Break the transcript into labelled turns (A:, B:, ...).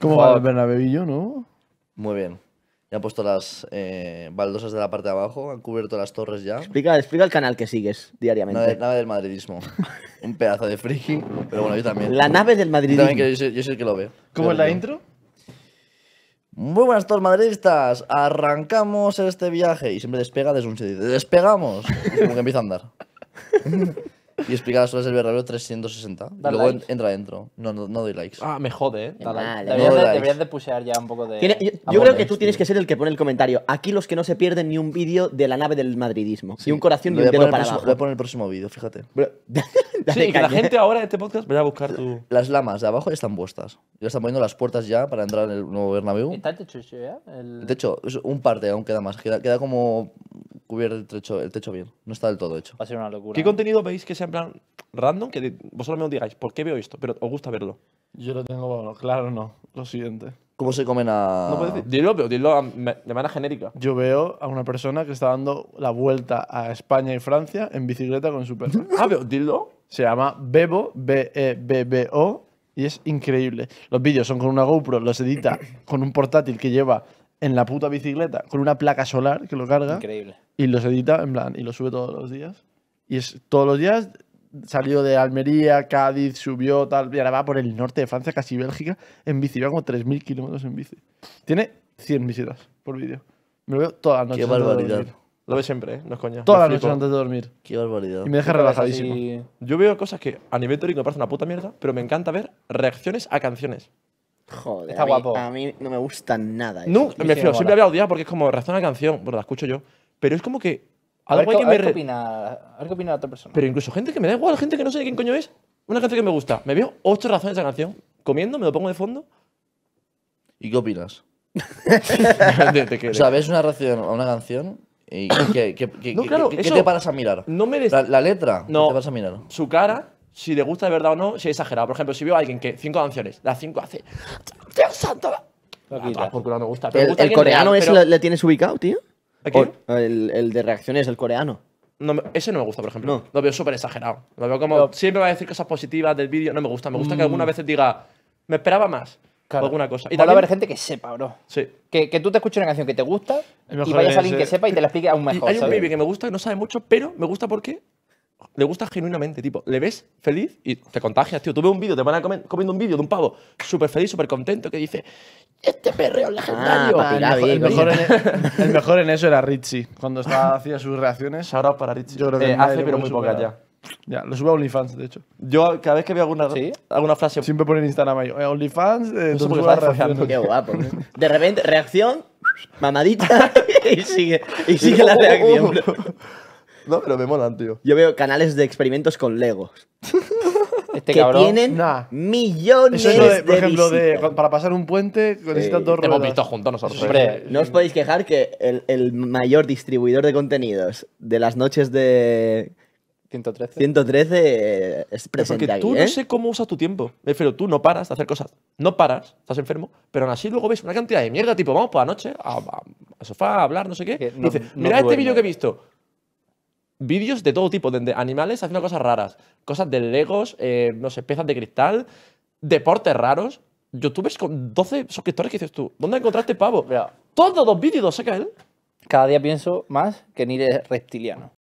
A: ¿Cómo va el no?
B: Muy bien. Ya han puesto las eh, baldosas de la parte de abajo, han cubierto las torres ya. Explica, explica el canal que sigues diariamente. Nave, del madridismo. Un pedazo de friki, pero bueno, yo también. La nave del madridismo. Yo, también, yo, soy, el que lo veo. ¿Cómo es la intro? Muy buenas todos madridistas, arrancamos este viaje y siempre despega desde un sitio. Despegamos. como que empieza a andar. Y explica las horas del verano 360. Y luego entra dentro. No, no, no doy likes. Ah, me jode, eh. Deberías, de, pusear pushear ya un poco de. yo, creo que tú tienes que ser el que pone el comentario. Aquí los que no se pierden ni un vídeo de la nave del madridismo. Y un corazón de un dedo para abajo. Voy a poner el próximo vídeo, fíjate.
A: sí, que la gente ahora
B: de este podcast vaya a buscar tu. Las lamas de abajo están puestas. Ya están poniendo las puertas ya para entrar en el nuevo Bernabéu.
A: de hecho
B: ¿eh? un parte aún queda más. queda como cubierto el techo, el techo bien. No está del todo hecho. Va a ser una locura. ¿Qué contenido veis que sea en plan
A: random? Que vosotros me digáis, ¿por qué veo esto? Pero os gusta verlo. Yo lo tengo, claro, no. Lo siguiente. ¿Cómo se comen a.? No Dilo, pero dilo de manera genérica. Yo veo a una persona que está dando la vuelta a España y Francia en bicicleta con su perro. Ah, pero dilo. Se llama Bebo, B-E-B-B-O, y es increíble. Los vídeos son con una GoPro, los edita con un portátil que lleva en la puta bicicleta con una placa solar que lo carga. Increíble. Y los edita, en plan, y lo sube todos los días. Y es todos los días salió de Almería, Cádiz, subió, tal, y ahora va por el norte de Francia, casi Bélgica, en bici. Va como 3.000 kilómetros en bici. Tiene 100 visitas por vídeo. Me lo veo todas las noches. Qué barbaridad. Lo ve siempre, ¿eh? No es coña. Todas las noches antes de dormir. Qué barbaridad. Y me deja relajadísimo. Yo veo cosas que a nivel teórico me parece una puta mierda, pero me encanta ver reacciones a canciones. Joder. Está a mí, guapo.
B: A mí no me gusta nada. No, me fío, siempre
A: había odiado porque es como Razón a canción. Bueno, la escucho yo. Pero es como que. A ver, que me... qué opina, a ver qué opina la otra persona. Pero incluso gente que me da igual, gente que no sé de quién coño es. Una canción que me gusta. Me veo ocho razones a esa canción. Comiendo, me lo pongo de fondo.
B: ¿Y qué opinas? o sea, ves una una canción y ¿qué, no, claro, qué te paras a mirar? No me la, letra, no, te paras a mirar? Su
A: cara, si le gusta de verdad o no, si es exagerado. Por ejemplo, si veo a alguien que cinco canciones, las cinco hace. ¡Dios santo! no me gusta. el, coreano ese
B: le tienes ubicado, tío.
A: el, el de reacciones, el coreano. ese no me gusta, por ejemplo. No. Lo veo súper exagerado. Lo veo como. siempre va a decir cosas positivas del vídeo. No me gusta. Me gusta que mm. algunas veces diga. Me esperaba más. alguna cosa. Y también haber gente que sepa, bro. Sí. Que, que tú te escuches una canción que te gusta y vayas a alguien que sepa y te la explique aún mejor. hay un baby que me gusta, que no sabe mucho, pero me gusta porque le gusta genuinamente, tipo, le ves feliz y te contagias, tío. Tú ves un vídeo, te van a comer, comiendo un vídeo de un pavo súper feliz, súper contento, que dice,
B: este perreo es legendario. el, mejor,
A: en, eso era Richie, cuando estaba hacía sus reacciones. Ahora para Richie. Yo creo que eh, hace, pero muy pocas ya. Ya, lo subo a OnlyFans, de hecho. Yo, cada vez que veo alguna, alguna frase. Siempre pone en Instagram ahí, eh, OnlyFans, eh, reacciones. Qué guapo. De repente, reacción, mamadita, y sigue, y sigue la reacción. Uh. No, pero me molan, tío. Yo veo canales de experimentos con Legos. Este que tienen millones de, por ejemplo, de, para pasar un puente necesitas dos Hemos visto juntos nosotros. No os
B: podéis quejar que el, el mayor distribuidor de contenidos de las noches de 113. 113 eh, es presente Porque tú no ¿eh? sé
A: cómo usas tu tiempo. Pero tú no paras de hacer cosas. No paras, estás enfermo, pero aún así luego ves una cantidad de mierda, tipo, vamos por la noche, a- sofá, a hablar, no sé qué. mira este vídeo que he visto vídeos de todo tipo, De animales haciendo cosas raras, cosas de legos, eh, no sé, piezas de cristal, deportes raros. Youtubers con 12 suscriptores que dices tú, ¿dónde encontraste este pavo? Mira, todos los vídeos saca él. Cada día pienso más que ni es reptiliano.